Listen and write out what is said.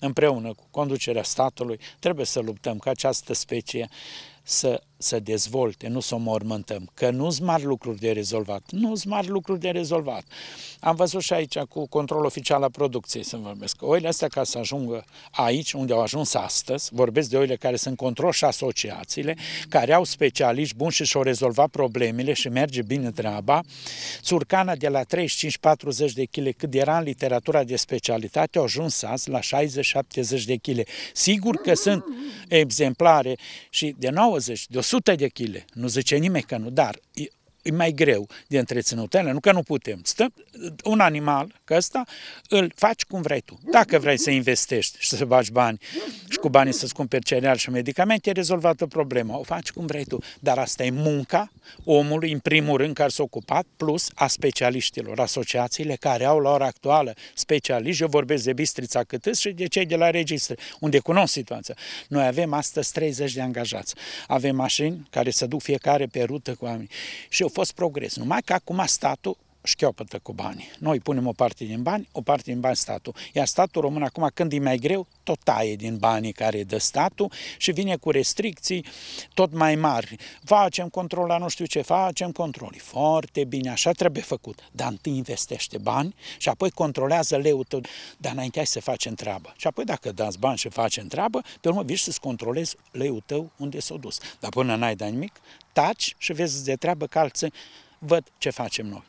împreună cu conducerea statului, trebuie să luptăm ca această specie să să dezvolte, nu să o mormântăm, că nu sunt mari lucruri de rezolvat, nu sunt mari lucruri de rezolvat. Am văzut și aici cu control oficial al producției, să vorbesc. Oile astea ca să ajungă aici, unde au ajuns astăzi, vorbesc de oile care sunt control și asociațiile, care au specialiști buni și și-au rezolvat problemele și merge bine treaba, țurcana de la 35-40 de kg, cât era în literatura de specialitate, au ajuns azi la 60-70 de kg. Sigur că sunt exemplare și de 90, de 100 de kg. Nu zice nimeni că nu, dar e mai greu de întreținut. ele, Nu că nu putem. Stă un animal ca ăsta îl faci cum vrei tu. Dacă vrei să investești și să bagi bani și cu banii să-ți cumperi cereal și medicamente, e rezolvată problema. O faci cum vrei tu. Dar asta e munca omului, în primul rând, care s-a ocupat, plus a specialiștilor, asociațiile care au la ora actuală specialiști. Eu vorbesc de Bistrița cât și de cei de la registre, unde cunosc situația. Noi avem astăzi 30 de angajați. Avem mașini care se duc fiecare pe rută cu oameni. Și eu fosse progresso. No macaco, o mastato șchiopătă cu bani. Noi punem o parte din bani, o parte din bani statul. Iar statul român acum, când e mai greu, tot taie din banii care dă statul și vine cu restricții tot mai mari. Facem control la nu știu ce, facem control. Foarte bine, așa trebuie făcut. Dar întâi investește bani și apoi controlează leul tău. Dar înainte ai să facem treabă. Și apoi dacă dați bani și facem treabă, pe urmă vii să-ți controlezi leul tău unde s-a dus. Dar până n-ai dat nimic, taci și vezi de treabă că alții văd ce facem noi.